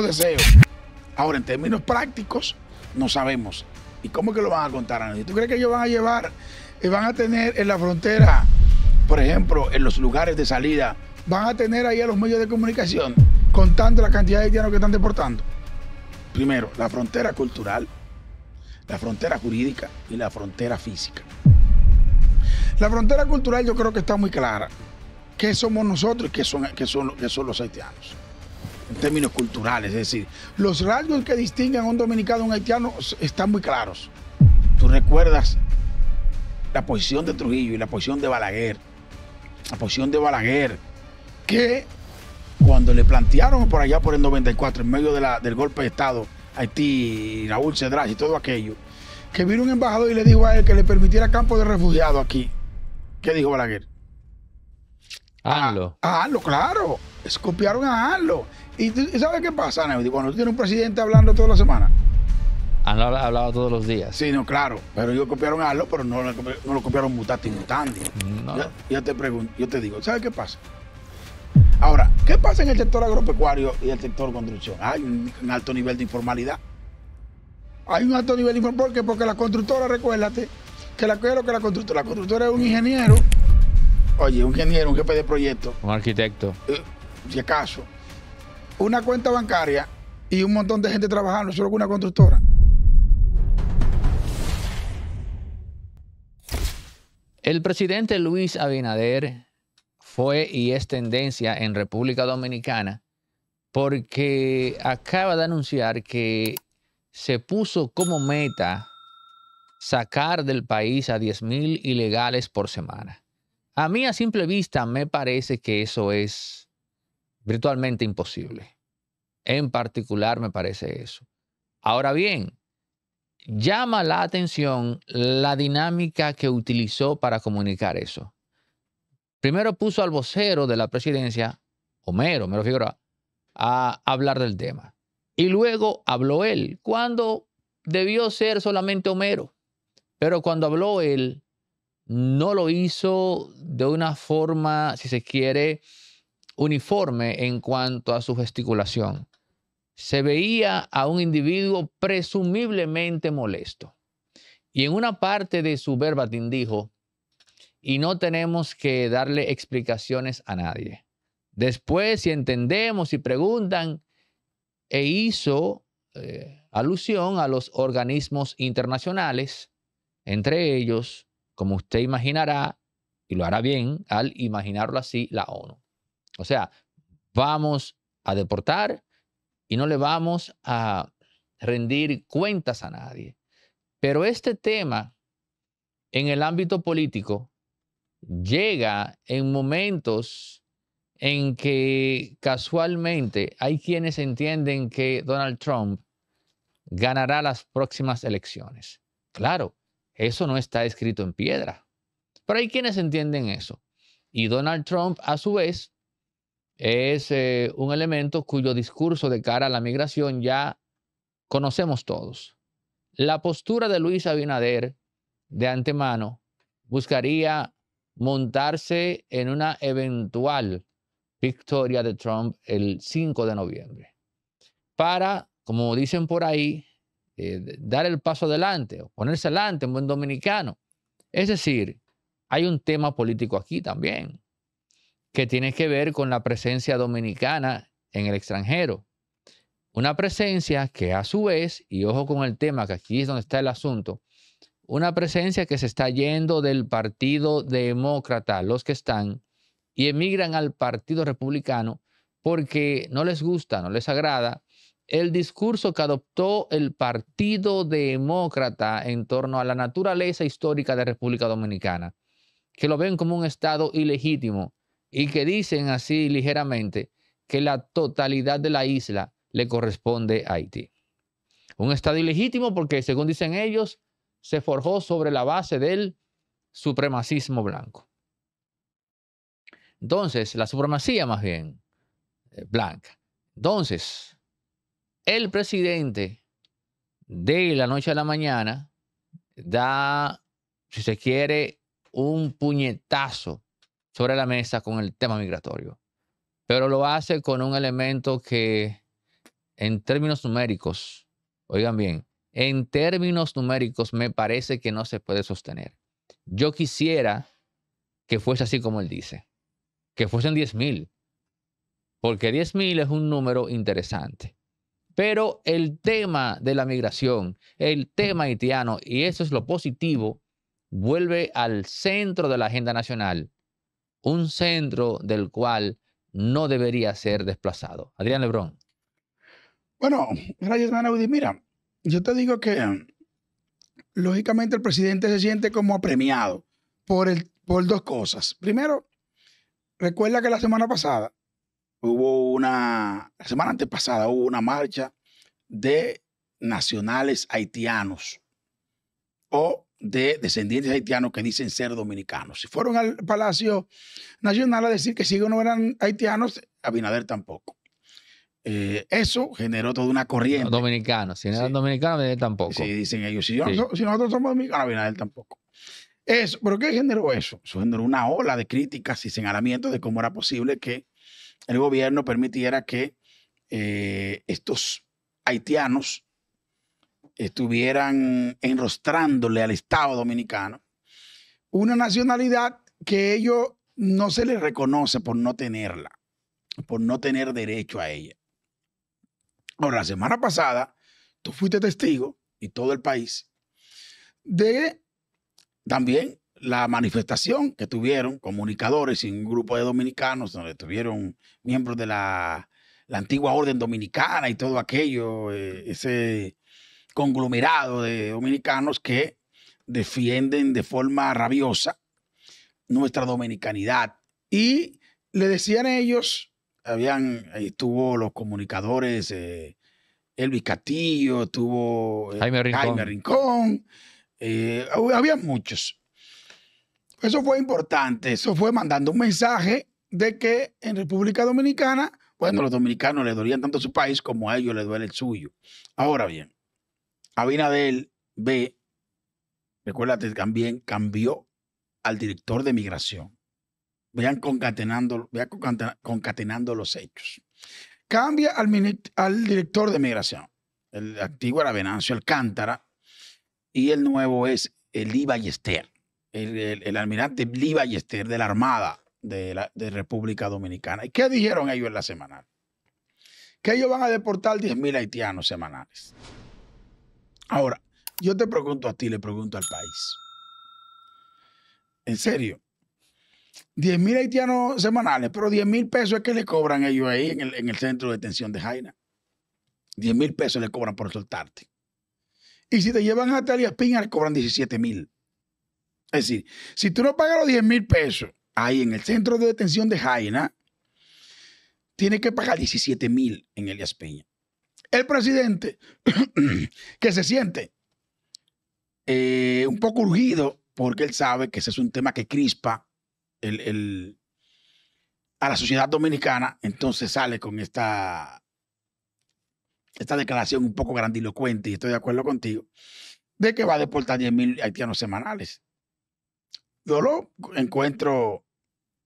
deseo. Ahora, en términos prácticos, no sabemos. ¿Y cómo que lo van a contar a nadie? ¿Tú crees que ellos van a llevar, y van a tener en la frontera, por ejemplo, en los lugares de salida, van a tener ahí a los medios de comunicación contando la cantidad de haitianos que están deportando? Primero, la frontera cultural, la frontera jurídica y la frontera física. La frontera cultural yo creo que está muy clara. ¿Qué somos nosotros y qué son, que son, qué son los haitianos? términos culturales. Es decir, los rasgos que distinguen a un dominicano a un haitiano están muy claros. Tú recuerdas la posición de Trujillo y la posición de Balaguer. La posición de Balaguer, que cuando le plantearon por allá por el 94, en medio del golpe de Estado, Haití, Raúl Cedras y todo aquello, que vino un embajador y le dijo a él que le permitiera campo de refugiados aquí. ¿Qué dijo Balaguer? A, claro. escopiaron a Arlo ¿Y, sabes qué pasa, Neudi? Bueno, tú tienes un presidente hablando toda la semana. Han hablado todos los días. Sí, no, claro. Pero ellos copiaron algo, pero no, lo copiaron mutatis mutandi. Yo, te pregunto, yo te digo, ¿sabes qué pasa? Ahora, ¿qué pasa en el sector agropecuario y el sector construcción? Hay un, alto nivel de informalidad. Hay un alto nivel de informalidad. ¿Por Porque la constructora, recuérdate, que la, que la constructora? La constructora es un ingeniero. Oye, un ingeniero, un jefe de proyecto. Un arquitecto. Eh, si acaso una cuenta bancaria y un montón de gente trabajando, solo con una constructora. El presidente Luis Abinader fue y es tendencia en República Dominicana porque acaba de anunciar que se puso como meta sacar del país a 10.000 ilegales por semana. A mí a simple vista me parece que eso es virtualmente imposible. En particular me parece eso. Ahora bien, llama la atención la dinámica que utilizó para comunicar eso. Primero puso al vocero de la presidencia, Homero, me lo figuro a hablar del tema. Y luego habló él, cuando debió ser solamente Homero. Pero cuando habló él, no lo hizo de una forma, si se quiere, uniforme en cuanto a su gesticulación. Se veía a un individuo presumiblemente molesto. Y en una parte de su verbatim dijo, y no tenemos que darle explicaciones a nadie. Después, si entendemos y preguntan, e hizo eh, alusión a los organismos internacionales, entre ellos, como usted imaginará, y lo hará bien al imaginarlo así, la ONU. O sea, vamos a deportar y no le vamos a rendir cuentas a nadie. Pero este tema en el ámbito político llega en momentos en que casualmente hay quienes entienden que Donald Trump ganará las próximas elecciones. Claro, eso no está escrito en piedra, pero hay quienes entienden eso. Y Donald Trump, a su vez, es eh, un elemento cuyo discurso de cara a la migración ya conocemos todos. La postura de Luis Abinader de antemano buscaría montarse en una eventual victoria de Trump el 5 de noviembre para, como dicen por ahí, eh, dar el paso adelante o ponerse adelante en buen dominicano. Es decir, hay un tema político aquí también que tiene que ver con la presencia dominicana en el extranjero. Una presencia que a su vez, y ojo con el tema, que aquí es donde está el asunto, una presencia que se está yendo del Partido Demócrata, los que están, y emigran al Partido Republicano porque no les gusta, no les agrada el discurso que adoptó el Partido Demócrata en torno a la naturaleza histórica de República Dominicana, que lo ven como un Estado ilegítimo, y que dicen así ligeramente que la totalidad de la isla le corresponde a Haití. Un Estado ilegítimo porque, según dicen ellos, se forjó sobre la base del supremacismo blanco. Entonces, la supremacía más bien eh, blanca. Entonces, el presidente de la noche a la mañana da, si se quiere, un puñetazo sobre la mesa con el tema migratorio, pero lo hace con un elemento que en términos numéricos, oigan bien, en términos numéricos me parece que no se puede sostener. Yo quisiera que fuese así como él dice, que fuesen 10.000, porque 10.000 es un número interesante. Pero el tema de la migración, el tema haitiano, y eso es lo positivo, vuelve al centro de la agenda nacional un centro del cual no debería ser desplazado. Adrián Lebrón. Bueno, gracias, Manaudi. Mira, yo te digo que lógicamente el presidente se siente como apremiado por, el, por dos cosas. Primero, recuerda que la semana pasada hubo una, la semana antepasada hubo una marcha de nacionales haitianos o de descendientes haitianos que dicen ser dominicanos. Si fueron al Palacio Nacional a decir que si no eran haitianos, Abinader tampoco. Eh, eso generó toda una corriente. dominicanos, si no eran dominicanos, Abinader tampoco. Sí, dicen ellos, si, nosotros somos dominicanos, Abinader tampoco. Eso, ¿Pero qué generó eso? Eso generó una ola de críticas y señalamientos de cómo era posible que el gobierno permitiera que eh, estos haitianos estuvieran enrostrándole al Estado dominicano una nacionalidad que ellos no se les reconoce por no tenerla, por no tener derecho a ella. Ahora, la semana pasada, tú fuiste testigo, y todo el país, de también la manifestación que tuvieron comunicadores y un grupo de dominicanos, donde tuvieron miembros de la, la antigua orden dominicana y todo aquello, eh, ese conglomerado de dominicanos que defienden de forma rabiosa nuestra dominicanidad. Y le decían ellos, habían, ahí estuvo los comunicadores, eh, Elvis Catillo tuvo eh, Jaime Rincón, eh, había muchos. Eso fue importante, eso fue mandando un mensaje de que en República Dominicana, bueno, los dominicanos le dolían tanto su país como a ellos le duele el suyo. Ahora bien, Abinadel B, recuérdate, también cambió al director de migración. Vean concatenando, concatenando los hechos. Cambia al, director de migración. El antiguo era Venancio Alcántara y el nuevo es Elí Ballester, el, el, el almirante Eli Ballester de la Armada de, la, de República Dominicana. ¿Y qué dijeron ellos en la semanal? Que ellos van a deportar 10.000 haitianos semanales. Ahora, yo te pregunto a ti, le pregunto al país. En serio. 10 mil haitianos semanales, pero 10 mil pesos es que le cobran ellos ahí en el, centro de detención de Jaina. 10 mil pesos le cobran por soltarte. Y si te llevan a Elías Piña, le cobran 17 mil. Es decir, si tú no pagas los 10 mil pesos ahí en el centro de detención de Jaina, tienes que pagar 17 mil en Elias Peña el presidente que se siente eh, un poco urgido porque él sabe que ese es un tema que crispa a la sociedad dominicana, entonces sale con esta, esta declaración un poco grandilocuente, y estoy de acuerdo contigo, de que va a deportar mil haitianos semanales. Yo lo encuentro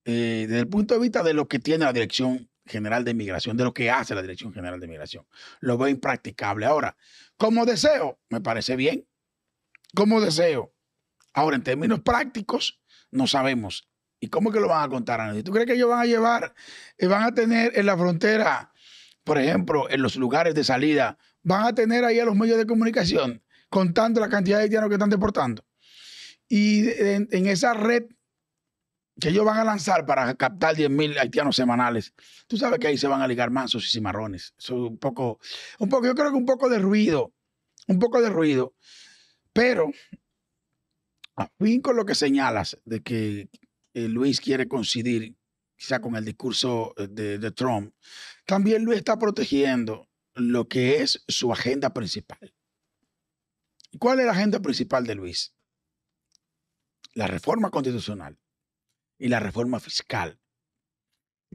eh, desde el punto de vista de lo que tiene la dirección General de Migración, de lo que hace la Dirección General de Migración. Lo veo impracticable. Ahora, como deseo, me parece bien. Como deseo. Ahora, en términos prácticos, no sabemos. ¿Y cómo que lo van a contar a nadie? ¿Tú crees que ellos van a llevar, eh, van a tener en la frontera, por ejemplo, en los lugares de salida, van a tener ahí a los medios de comunicación contando la cantidad de haitianos que están deportando? Y en esa red que ellos van a lanzar para captar 10.000 mil haitianos semanales, tú sabes que ahí se van a ligar mansos y cimarrones. un poco, un poco, yo creo que un poco de ruido, un poco de ruido. Pero, a fin con lo que señalas de que eh, Luis quiere coincidir quizá con el discurso eh, de, de Trump, también Luis está protegiendo lo que es su agenda principal. ¿Cuál es la agenda principal de Luis? La reforma constitucional y la reforma fiscal.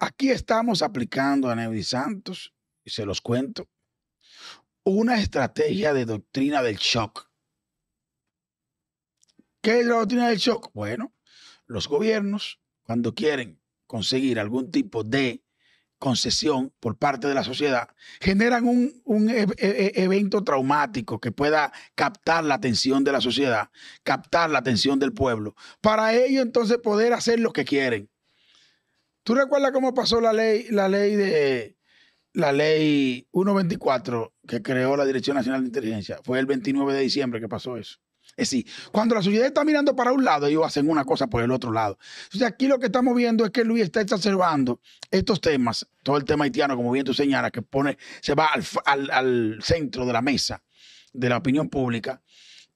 Aquí estamos aplicando a Neudi Santos, y se los cuento, una estrategia de doctrina del shock. ¿Qué es la doctrina del shock? Bueno, los gobiernos, cuando quieren conseguir algún tipo de concesión por parte de la sociedad, generan un, e, e, e, evento traumático que pueda captar la atención de la sociedad, captar la atención del pueblo, para ellos entonces poder hacer lo que quieren. ¿Tú recuerdas cómo pasó la ley, la ley de la ley 124 que creó la Dirección Nacional de Inteligencia? Fue el 29 de diciembre que pasó eso. Es decir, cuando la sociedad está mirando para un lado, ellos hacen una cosa por el otro lado. Entonces, aquí lo que estamos viendo es que Luis está exacerbando estos temas, todo el tema haitiano, como bien tú señalas, que pone, se va al, centro de la mesa de la opinión pública.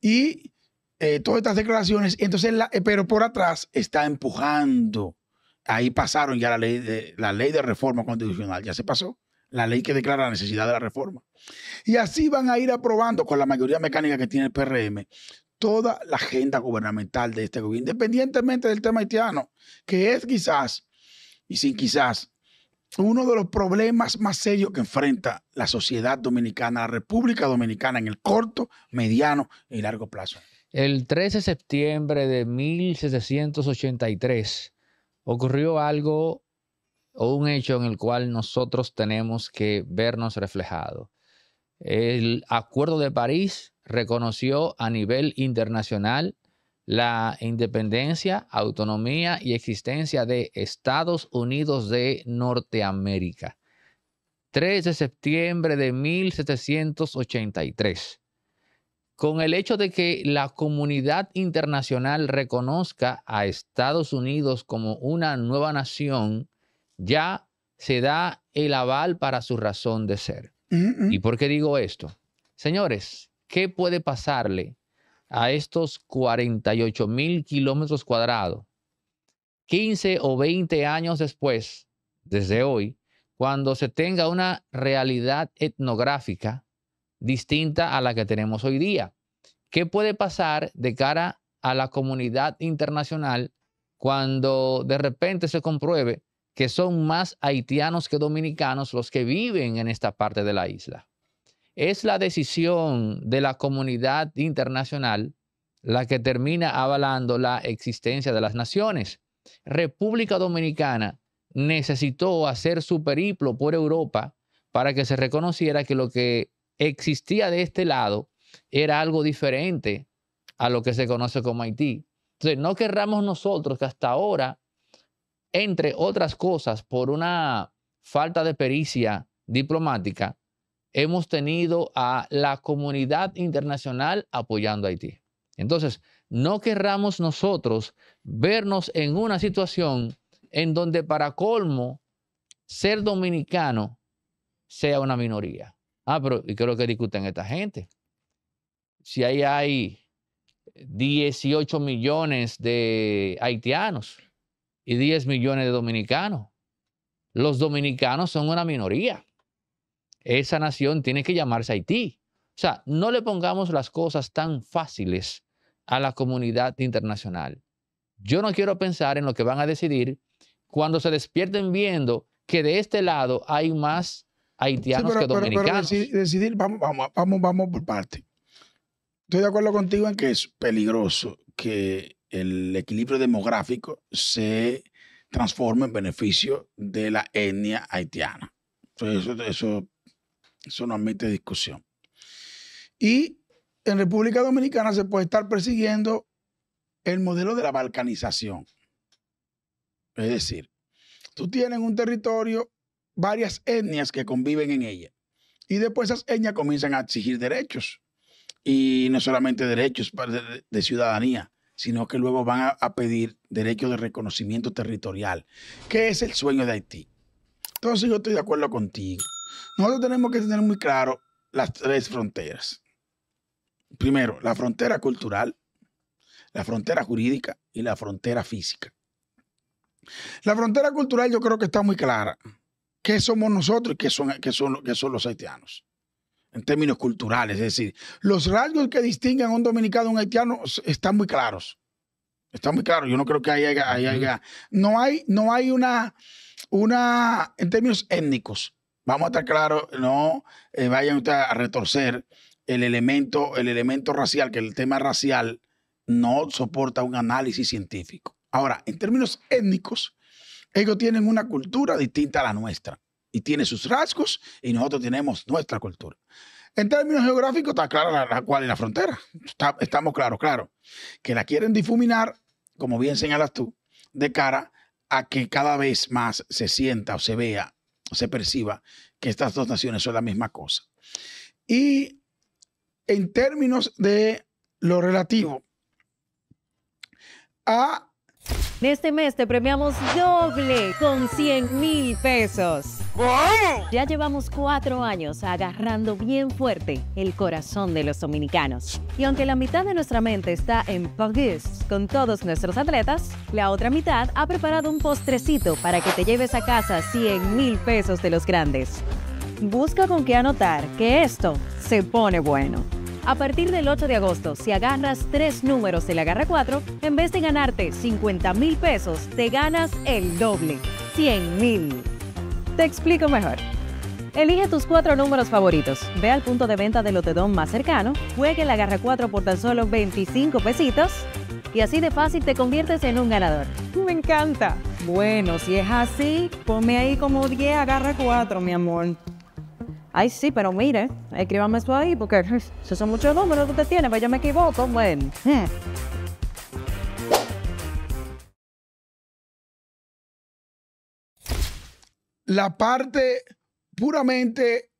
Y eh, todas estas declaraciones, entonces eh, pero por atrás está empujando. Ahí pasaron ya la ley, de, la ley de reforma constitucional, ya se pasó la ley que declara la necesidad de la reforma. Y así van a ir aprobando con la mayoría mecánica que tiene el PRM toda la agenda gubernamental de este gobierno, independientemente del tema haitiano, que es quizás, y sin quizás, uno de los problemas más serios que enfrenta la sociedad dominicana, la República Dominicana en el corto, mediano y largo plazo. El 13 de septiembre de 1783 ocurrió algo o un hecho en el cual nosotros tenemos que vernos reflejado. El Acuerdo de París reconoció a nivel internacional la independencia, autonomía y existencia de Estados Unidos de Norteamérica. 3 de septiembre de 1783. Con el hecho de que la comunidad internacional reconozca a Estados Unidos como una nueva nación, ya se da el aval para su razón de ser. ¿Y por qué digo esto? Señores, ¿qué puede pasarle a estos 48 mil kilómetros cuadrados 15 o 20 años después, desde hoy, cuando se tenga una realidad etnográfica distinta a la que tenemos hoy día? ¿Qué puede pasar de cara a la comunidad internacional cuando de repente se compruebe que son más haitianos que dominicanos los que viven en esta parte de la isla. Es la decisión de la comunidad internacional la que termina avalando la existencia de las naciones. República Dominicana necesitó hacer su periplo por Europa para que se reconociera que lo que existía de este lado era algo diferente a lo que se conoce como Haití. Entonces, no querramos nosotros que hasta ahora entre otras cosas, por una falta de pericia diplomática, hemos tenido a la comunidad internacional apoyando a Haití. Entonces, no querramos nosotros vernos en una situación en donde para colmo ser dominicano sea una minoría. Ah, pero ¿y qué lo que discuten esta gente? Si ahí hay 18 millones de haitianos y 10 millones de dominicanos. Los dominicanos son una minoría. Esa nación tiene que llamarse Haití. O sea, no le pongamos las cosas tan fáciles a la comunidad internacional. Yo no quiero pensar en lo que van a decidir cuando se despierten viendo que de este lado hay más haitianos que dominicanos. Pero, decidir, vamos, vamos, vamos, vamos por parte. Estoy de acuerdo contigo en que es peligroso que el equilibrio demográfico se transforma en beneficio de la etnia haitiana. eso, eso no admite discusión. Y en República Dominicana se puede estar persiguiendo el modelo de la balcanización. Es decir, tú tienes un territorio, varias etnias que conviven en ella. Y después esas etnias comienzan a exigir derechos. Y no solamente derechos de, ciudadanía, sino que luego van a, pedir derecho de reconocimiento territorial, que es el sueño de Haití. Entonces yo estoy de acuerdo contigo. Nosotros tenemos que tener muy claro las tres fronteras. Primero, la frontera cultural, la frontera jurídica y la frontera física. La frontera cultural yo creo que está muy clara. ¿Qué somos nosotros y son, qué son los haitianos? en términos culturales. Es decir, los rasgos que distinguen a un dominicano a un haitiano están muy claros. Están muy claros. Yo no creo que haya, No hay, no hay una, una, en términos étnicos, vamos a estar claros, no eh, vayan ustedes a retorcer el elemento, el elemento racial, que el tema racial no soporta un análisis científico. Ahora, en términos étnicos, ellos tienen una cultura distinta a la nuestra y tiene sus rasgos y nosotros tenemos nuestra cultura. En términos geográficos está clara la, cual es la frontera. estamos claros, claro. Que la quieren difuminar, como bien señalas tú, de cara a que cada vez más se sienta o se vea o se perciba que estas dos naciones son la misma cosa. Y en términos de lo relativo a... En este mes te premiamos doble con 100 mil pesos. Ya llevamos cuatro años agarrando bien fuerte el corazón de los dominicanos. Y aunque la mitad de nuestra mente está en París con todos nuestros atletas, la otra mitad ha preparado un postrecito para que te lleves a casa 100 mil pesos de los grandes. Busca con qué anotar que esto se pone bueno. A partir del 8 de agosto, si agarras tres números de la garra 4, en vez de ganarte 50 mil pesos, te ganas el doble, 100 mil. Te explico mejor. Elige tus cuatro números favoritos, ve al punto de venta del Lotedón más cercano, juegue la agarra 4 por tan solo 25 pesitos y así de fácil te conviertes en un ganador. Me encanta. Bueno, si es así, ponme ahí como 10 agarra 4, mi amor. Ay, sí, pero mire, escríbame eso ahí porque esos son muchos números que usted tiene, pero pues yo me equivoco. Bueno. Hmm. la parte puramente,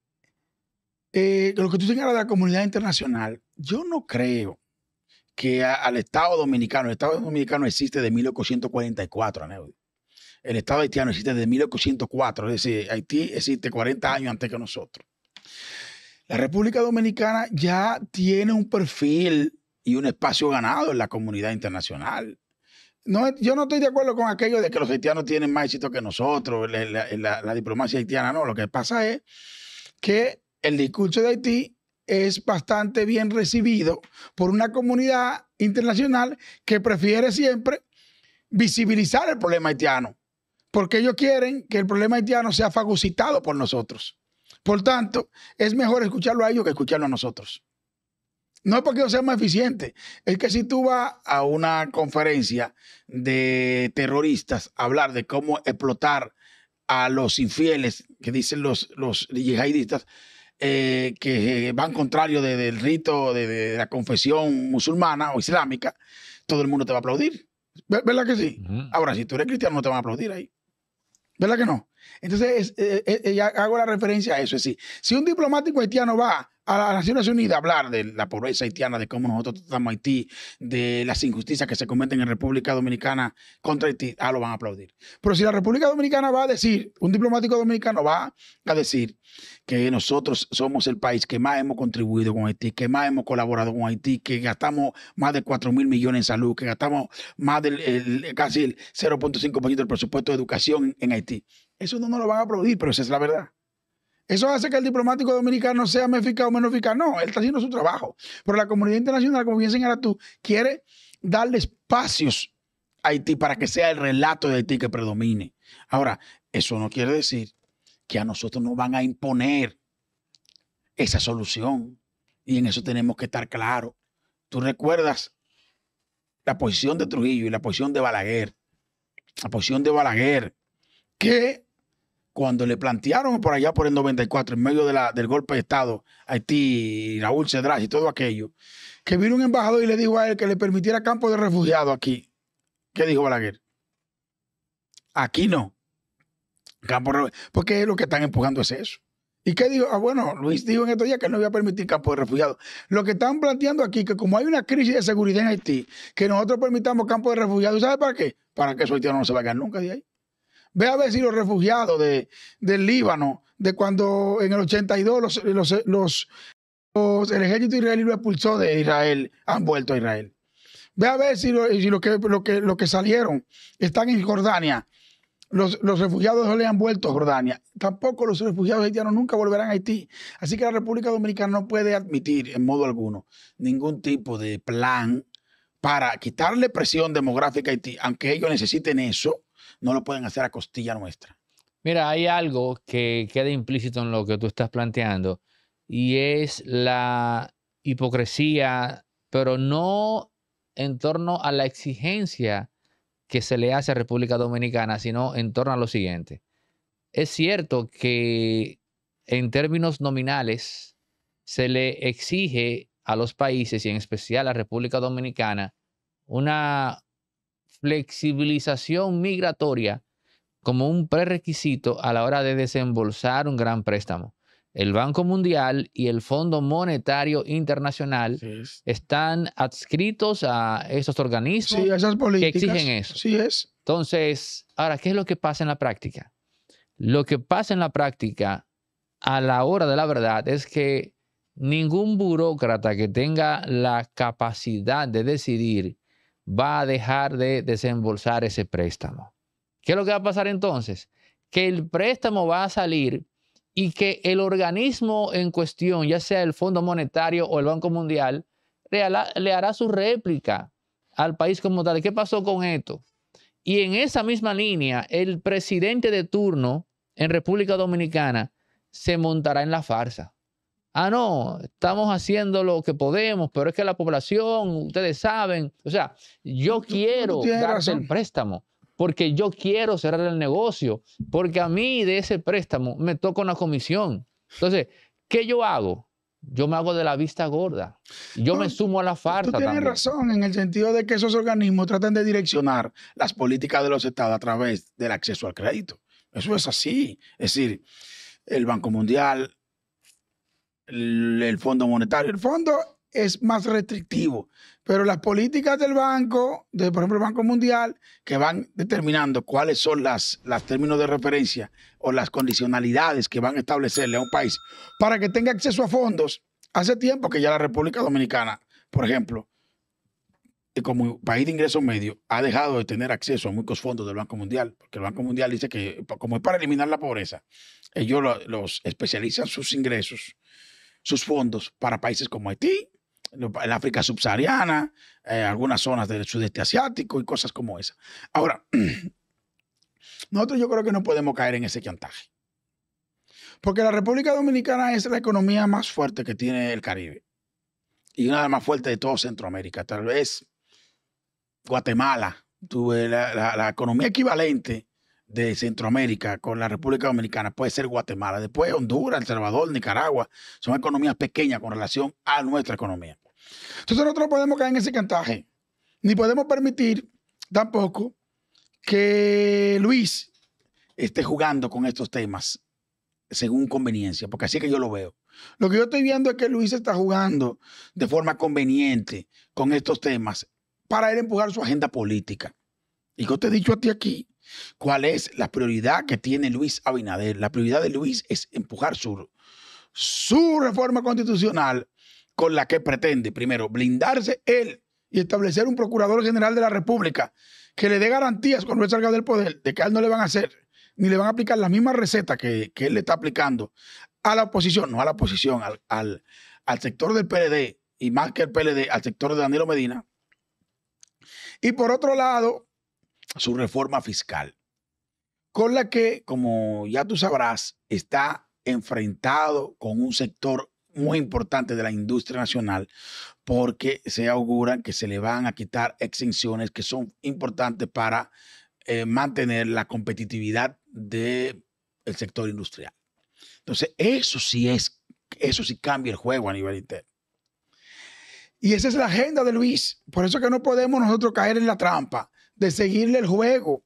de eh, lo que tú señalas de la comunidad internacional, yo no creo que al Estado dominicano, el Estado dominicano existe de 1844, El Estado haitiano existe desde 1804, es decir, Haití existe 40 años antes que nosotros. La República Dominicana ya tiene un perfil y un espacio ganado en la comunidad internacional yo no estoy de acuerdo con aquello de que los haitianos tienen más éxito que nosotros, la, diplomacia haitiana, no. Lo que pasa es que el discurso de Haití es bastante bien recibido por una comunidad internacional que prefiere siempre visibilizar el problema haitiano, porque ellos quieren que el problema haitiano sea fagocitado por nosotros. Por tanto, es mejor escucharlo a ellos que escucharlo a nosotros. No es porque yo sea más eficiente, es que si tú vas a una conferencia de terroristas a hablar de cómo explotar a los infieles, que dicen los, los yihadistas, eh, que van contrario del rito de, la confesión musulmana o islámica, todo el mundo te va a aplaudir. ¿Verdad que sí? Ahora, si tú eres cristiano, no te van a aplaudir ahí. ¿Verdad que no? Entonces, eh, eh, hago la referencia a eso. Es si un diplomático haitiano va a las Naciones Unidas hablar de la pobreza haitiana, de cómo nosotros tratamos a Haití, de las injusticias que se cometen en República Dominicana contra Haití, ah, lo van a aplaudir. Pero si la República Dominicana va a decir, un diplomático dominicano va a decir que nosotros somos el país que más hemos contribuido con Haití, que más hemos colaborado con Haití, que gastamos más de 4 mil millones en salud, que gastamos más del casi el 0.5% del presupuesto de educación en Haití. Eso no lo van a aplaudir, pero esa es la verdad. Eso hace que el diplomático dominicano sea más o menos eficaz. No, él está haciendo su trabajo. Pero la comunidad internacional, como bien señalas tú, quiere darle espacios a Haití para que sea el relato de Haití que predomine. Ahora, eso no quiere decir que a nosotros nos van a imponer esa solución. Y en eso tenemos que estar claros. Tú recuerdas la posición de Trujillo y la posición de Balaguer. La posición de Balaguer, que cuando le plantearon por allá por el 94, en medio del golpe de Estado, Haití, Raúl Cedras y todo aquello, que vino un embajador y le dijo a él que le permitiera campo de refugiados aquí. ¿Qué dijo Balaguer? Aquí no. Campo de Porque lo que están empujando es eso. ¿Y qué dijo? Ah, bueno, Luis dijo en estos días que no iba a permitir campo de refugiados. Lo que están planteando aquí, que como hay una crisis de seguridad en Haití, que nosotros permitamos campo de refugiados, ¿sabe para qué? Para que esos haitianos no se vayan nunca de ahí. Ve a ver si los refugiados de, del Líbano, de cuando en el 82 los, los, el ejército israelí lo expulsó de Israel, han vuelto a Israel. Ve a ver si los que, que, que salieron están en Jordania. Los, los, refugiados no le han vuelto a Jordania. Tampoco los refugiados haitianos nunca volverán a Haití. Así que la República Dominicana no puede admitir en modo alguno ningún tipo de plan para quitarle presión demográfica a Haití, aunque ellos necesiten eso, no lo pueden hacer a costilla nuestra. Mira, hay algo que queda implícito en lo que tú estás planteando y es la hipocresía, pero no en torno a la exigencia que se le hace a República Dominicana, sino en torno a lo siguiente. Es cierto que en términos nominales se le exige a los países y en especial a la República Dominicana una flexibilización migratoria como un prerequisito a la hora de desembolsar un gran préstamo. El Banco Mundial y el Fondo Monetario Internacional están adscritos a esos organismos que exigen eso. Sí es. Entonces, ahora, ¿qué es lo que pasa en la práctica? Lo que pasa en la práctica a la hora de la verdad es que ningún burócrata que tenga la capacidad de decidir va a dejar de desembolsar ese préstamo. ¿Qué es lo que va a pasar entonces? Que el préstamo va a salir y que el organismo en cuestión, ya sea el Fondo Monetario o el Banco Mundial, le hará, su réplica al país como tal. ¿Qué pasó con esto? Y en esa misma línea, el presidente de turno en República Dominicana se montará en la farsa ah, no, estamos haciendo lo que podemos, pero es que la población, ustedes saben, o sea, yo quiero darte el préstamo porque yo quiero cerrar el negocio, porque a mí de ese préstamo me toca una comisión. Entonces, ¿qué yo hago? Yo me hago de la vista gorda. Yo me sumo a la farsa. Tú tienes razón en el sentido de que esos organismos tratan de direccionar las políticas de los estados a través del acceso al crédito. Eso es así. Es decir, el Banco Mundial el, Fondo Monetario. El fondo es más restrictivo, pero las políticas del banco, de, por ejemplo el Banco Mundial, que van determinando cuáles son las, las términos de referencia o las condicionalidades que van a establecerle a un país para que tenga acceso a fondos, hace tiempo que ya la República Dominicana, por ejemplo, eh, como país de ingreso medio, ha dejado de tener acceso a muchos fondos del Banco Mundial, porque el Banco Mundial dice que como es para eliminar la pobreza, ellos los especializan sus ingresos sus fondos para países como Haití, el África subsahariana, eh, algunas zonas del sudeste asiático y cosas como esa. Ahora, nosotros yo creo que no podemos caer en ese chantaje. Porque la República Dominicana es la economía más fuerte que tiene el Caribe. Y una de las más fuertes de todo Centroamérica. Tal vez Guatemala tuve la economía equivalente de Centroamérica con la República Dominicana puede ser Guatemala, después Honduras, El Salvador, Nicaragua, son economías pequeñas con relación a nuestra economía. Entonces nosotros no podemos caer en ese cantaje, ni podemos permitir tampoco que Luis esté jugando con estos temas según conveniencia, porque así es que yo lo veo. Lo que yo estoy viendo es que Luis está jugando de forma conveniente con estos temas para él empujar su agenda política. Y yo te he dicho a ti aquí ¿Cuál es la prioridad que tiene Luis Abinader? La prioridad de Luis es empujar su, su reforma constitucional con la que pretende, primero, blindarse él y establecer un procurador general de la República que le dé garantías cuando él salga del poder de que a él no le van a hacer ni le van a aplicar la misma receta que, él le está aplicando a la oposición, no a la oposición, al, al, al sector del PLD y más que el PLD, al sector de Danilo Medina. Y por otro lado, su reforma fiscal, con la que, como ya tú sabrás, está enfrentado con un sector muy importante de la industria nacional porque se auguran que se le van a quitar exenciones que son importantes para eh, mantener la competitividad del sector industrial. Entonces, eso sí es, eso sí cambia el juego a nivel interno. Y esa es la agenda de Luis. Por eso que no podemos nosotros caer en la trampa de seguirle el juego.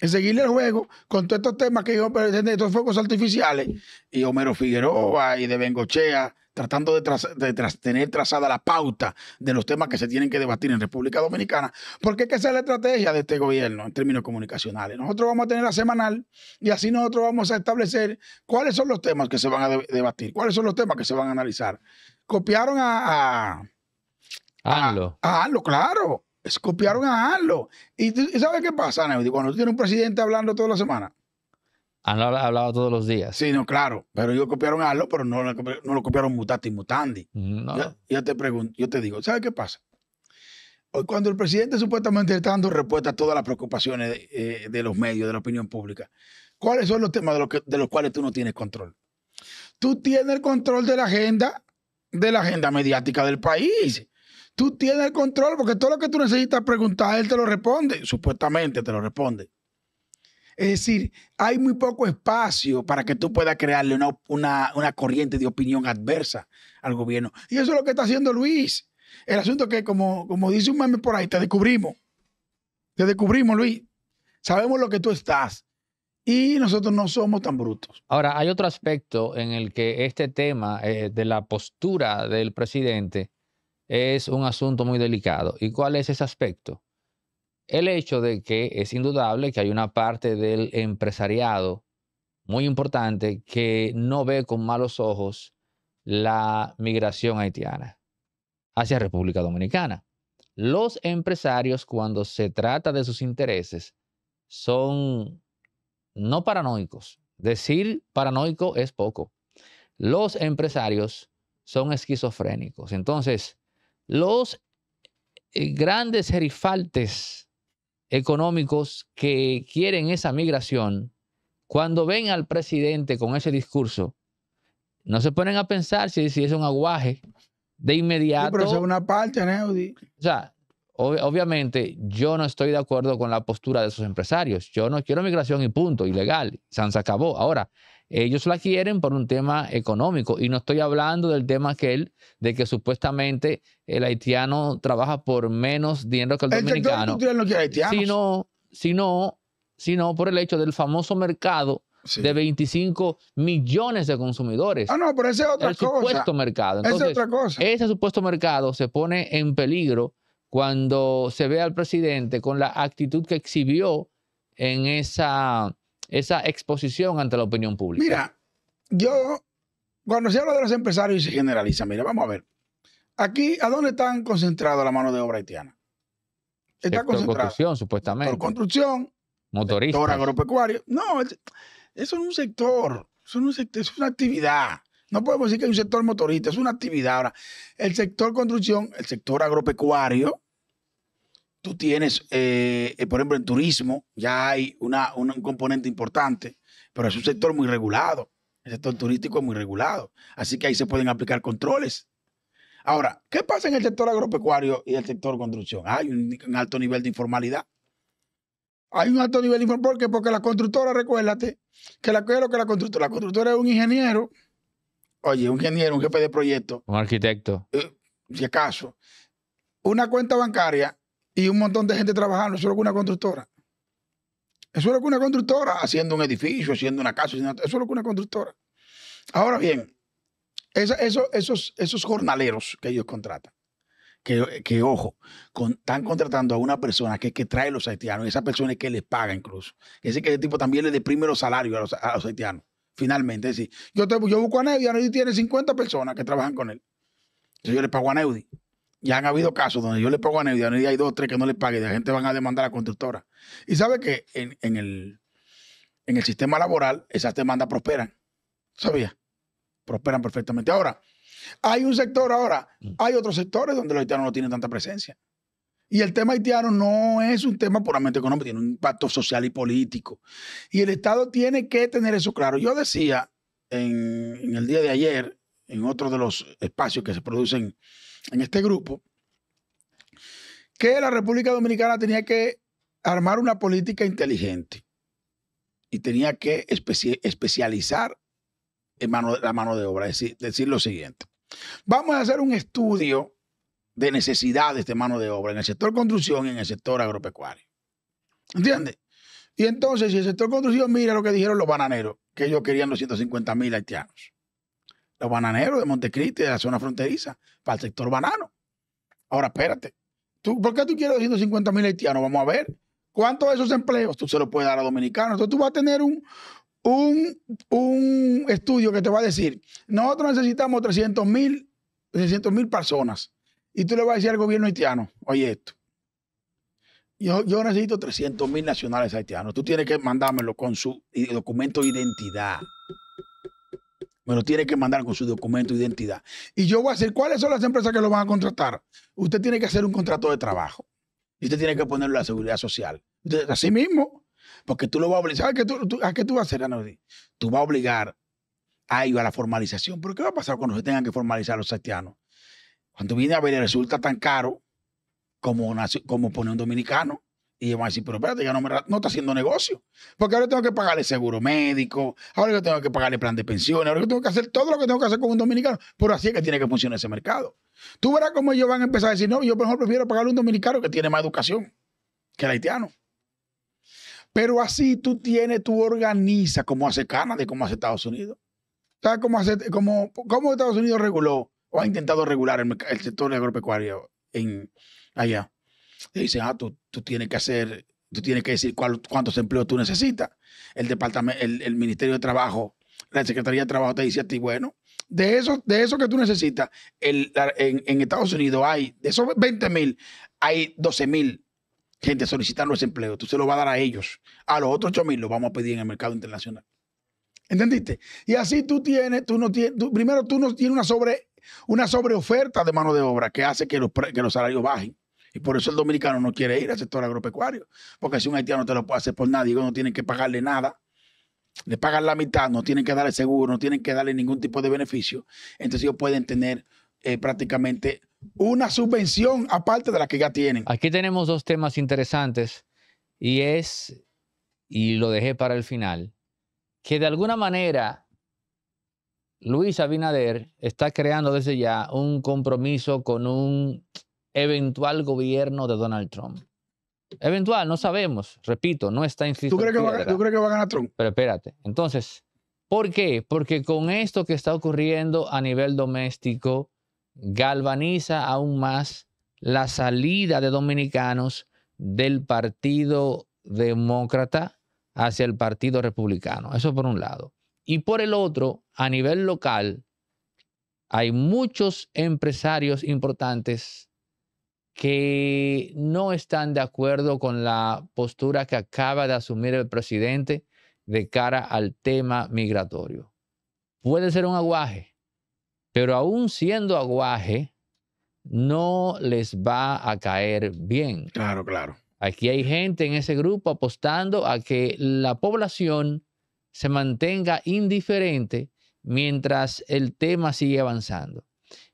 De seguirle el juego con todos estos temas que yo estos fuegos artificiales. Y Homero Figueroa y de Bengochea tratando de, tener trazada la pauta de los temas que se tienen que debatir en República Dominicana, porque es que esa es la estrategia de este gobierno en términos comunicacionales. Nosotros vamos a tener la semanal y así nosotros vamos a establecer cuáles son los temas que se van a debatir, cuáles son los temas que se van a analizar. Copiaron a... a, a, a, claro copiaron a Arlo. ¿Y, sabes qué pasa, Neudi? Cuando tú tienes un presidente hablando toda la semana. Arlo ha hablado todos los días. Sí, no, claro. Pero ellos copiaron a Arlo, pero no, lo copiaron mutati mutandi. Yo, te pregunto, yo te digo, ¿sabes qué pasa? Hoy, cuando el presidente supuestamente está dando respuesta a todas las preocupaciones de, eh, los medios, de la opinión pública, ¿cuáles son los temas de los, que, cuales tú no tienes control? Tú tienes el control de la agenda, de la agenda mediática del país Tú tienes el control porque todo lo que tú necesitas preguntar, él te lo responde, supuestamente te lo responde. Es decir, hay muy poco espacio para que tú puedas crearle una, corriente de opinión adversa al gobierno. Y eso es lo que está haciendo Luis. El asunto que, como, como dice un meme por ahí, te descubrimos. Te descubrimos, Luis. Sabemos lo que tú estás. Y nosotros no somos tan brutos. Ahora, hay otro aspecto en el que este tema eh, de la postura del presidente es un asunto muy delicado. ¿Y cuál es ese aspecto? El hecho de que es indudable que hay una parte del empresariado muy importante que no ve con malos ojos la migración haitiana hacia República Dominicana. Los empresarios cuando se trata de sus intereses son no paranoicos. Decir paranoico es poco. Los empresarios son esquizofrénicos. Entonces, los eh, grandes gerifaltes económicos que quieren esa migración, cuando ven al presidente con ese discurso, no se ponen a pensar si, es un aguaje de inmediato. pero es una parte, ¿no? O sea, obviamente yo no estoy de acuerdo con la postura de esos empresarios. Yo no quiero migración y punto, ilegal. se acabó. Ahora, ellos la quieren por un tema económico. Y no estoy hablando del tema aquel de que supuestamente el haitiano trabaja por menos dinero que el, el dominicano. No Sino, sino, sino por el hecho del famoso mercado de 25 millones de consumidores. Ah, no, pero ese es otra el Supuesto mercado. Entonces, es otra cosa. Ese supuesto mercado se pone en peligro cuando se ve al presidente con la actitud que exhibió en esa esa exposición ante la opinión pública? Mira, yo, cuando se habla de los empresarios y se generaliza, mira, vamos a ver. Aquí, ¿a dónde están concentrados la mano de obra haitiana? Está concentrada. Por construcción, supuestamente. Por construcción. Motorista. agropecuario. No, eso es un sector. Eso es, un sector, es una actividad. No podemos decir que es un sector motorista, es una actividad. Ahora, el sector construcción, el sector agropecuario, tú tienes, eh, eh, por ejemplo, en turismo, ya hay un componente importante, pero es un sector muy regulado. El sector turístico es muy regulado. Así que ahí se pueden aplicar controles. Ahora, ¿qué pasa en el sector agropecuario y el sector construcción? Hay un, alto nivel de informalidad. Hay un alto nivel de informalidad. Porque la constructora, recuérdate, que la, es lo que la constructora? La constructora es un ingeniero. Oye, un ingeniero, un jefe de proyecto. Un arquitecto. Eh, si acaso. Una cuenta bancaria y un montón de gente trabajando, eso es una constructora. Eso es lo que una constructora, haciendo un edificio, haciendo una casa, eso es lo que una constructora. Ahora bien, esos, esos jornaleros que ellos contratan, que, que ojo, están contratando a una persona que, que trae los haitianos, esa persona es que les paga incluso. Es decir, que ese tipo también le deprime los salarios a los, haitianos, finalmente. Es decir, yo, yo busco a Neudi, y Neudi tiene 50 personas que trabajan con él. Entonces yo le pago a Neudi. Ya han habido casos donde yo le pongo a Nedia, y hay dos o tres que no le pague, y la gente van a demandar a la constructora. Y sabe que en, el, en el sistema laboral esas demandas prosperan. ¿Sabía? Prosperan perfectamente. Ahora, hay un sector ahora, mm. hay otros sectores donde los haitianos no tienen tanta presencia. Y el tema haitiano no es un tema puramente económico, tiene un impacto social y político. Y el Estado tiene que tener eso claro. Yo decía en el día de ayer, en otro de los espacios que se producen en este grupo, que la República Dominicana tenía que armar una política inteligente y tenía que especializar la mano de obra, decir, decir lo siguiente. Vamos a hacer un estudio de necesidades de mano de obra en el sector construcción y en el sector agropecuario. ¿Entiendes? Y entonces, si el sector construcción mira lo que dijeron los bananeros, que ellos querían los 150 mil haitianos los bananeros de Montecristi, de la zona fronteriza, para el sector banano. Ahora, espérate. ¿Tú, ¿Por qué tú quieres 250 mil haitianos? Vamos a ver. ¿Cuántos de esos empleos tú se los puedes dar a dominicanos? Entonces tú vas a tener un, un, estudio que te va a decir, nosotros necesitamos 300 mil personas. Y tú le vas a decir al gobierno haitiano, oye esto, yo, yo necesito 300 mil nacionales haitianos. Tú tienes que mandármelo con su documento de identidad me lo tiene que mandar con su documento de identidad. Y yo voy a decir, ¿cuáles son las empresas que lo van a contratar? Usted tiene que hacer un contrato de trabajo. Y usted tiene que ponerlo la seguridad social. así mismo, porque tú lo vas a obligar. ¿A qué tú, ¿a vas a hacer, Tú vas a obligar a ellos a la formalización. ¿Pero qué va a pasar cuando se tengan que formalizar los haitianos? Cuando viene a ver, resulta tan caro como, como pone un dominicano. Y yo voy a decir, pero espérate, ya no, me, no está haciendo negocio. Porque ahora tengo que pagarle seguro médico, ahora yo tengo que pagarle plan de pensiones, ahora yo tengo que hacer todo lo que tengo que hacer con un dominicano. por así es que tiene que funcionar ese mercado. Tú verás cómo ellos van a empezar a decir, no, yo mejor prefiero pagarle un dominicano que tiene más educación que el haitiano. Pero así tú tienes, tú organizas como hace Canadá, como hace Estados Unidos. ¿Sabes cómo, hace, cómo, Estados Unidos reguló o ha intentado regular el, el sector agropecuario en, allá? Te dicen, ah, tú, tú tienes que hacer, tú tienes que decir cuántos empleos tú necesitas. El, departamento, el, Ministerio de Trabajo, la Secretaría de Trabajo te dice a ti, bueno, de eso, de eso que tú necesitas, el, en, Estados Unidos hay, de esos 20 mil, hay 12 mil gente solicitando ese empleo. Tú se lo vas a dar a ellos. A los otros 8 mil lo vamos a pedir en el mercado internacional. ¿Entendiste? Y así tú tienes, tú no tienes, primero tú no tienes una sobre una sobreoferta de mano de obra que hace que los salarios bajen. Y por eso el dominicano no quiere ir al sector agropecuario. Porque si un haitiano te lo puede hacer por nadie, ellos no tienen que pagarle nada. Le pagan la mitad, no tienen que darle seguro, no tienen que darle ningún tipo de beneficio. Entonces ellos pueden tener eh, prácticamente una subvención aparte de la que ya tienen. Aquí tenemos dos temas interesantes y es, y lo dejé para el final, que de alguna manera Luis Abinader está creando desde ya un compromiso con un eventual gobierno de Donald Trump. Eventual, no sabemos. Repito, no está inscrito. ¿Tú crees, que va, ¿Tú crees que va a ganar Trump? Pero espérate. Entonces, ¿por qué? Porque con esto que está ocurriendo a nivel doméstico, galvaniza aún más la salida de dominicanos del Partido Demócrata hacia el Partido Republicano. Eso por un lado. Y por el otro, a nivel local, hay muchos empresarios importantes que no están de acuerdo con la postura que acaba de asumir el presidente de cara al tema migratorio. Puede ser un aguaje, pero aún siendo aguaje, no les va a caer bien. Claro, claro. Aquí hay gente en ese grupo apostando a que la población se mantenga indiferente mientras el tema sigue avanzando.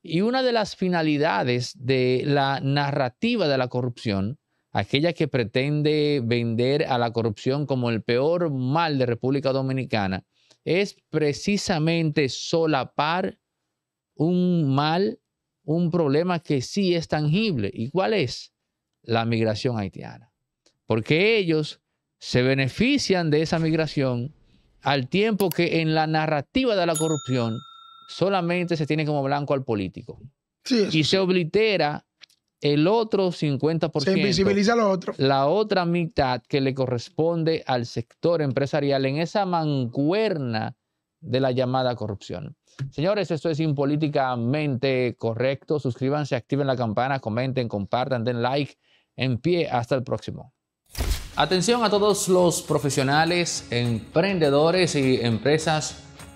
Y una de las finalidades de la narrativa de la corrupción, aquella que pretende vender a la corrupción como el peor mal de República Dominicana, es precisamente solapar un mal, un problema que sí es tangible. ¿Y cuál es? La migración haitiana. Porque ellos se benefician de esa migración al tiempo que en la narrativa de la corrupción solamente se tiene como blanco al político. y se oblitera el otro 50%. Se invisibiliza lo otro. La otra mitad que le corresponde al sector empresarial en esa mancuerna de la llamada corrupción. Señores, esto es impolíticamente correcto. Suscríbanse, activen la campana, comenten, compartan, den like. En pie, hasta el próximo. Atención a todos los profesionales, emprendedores y empresas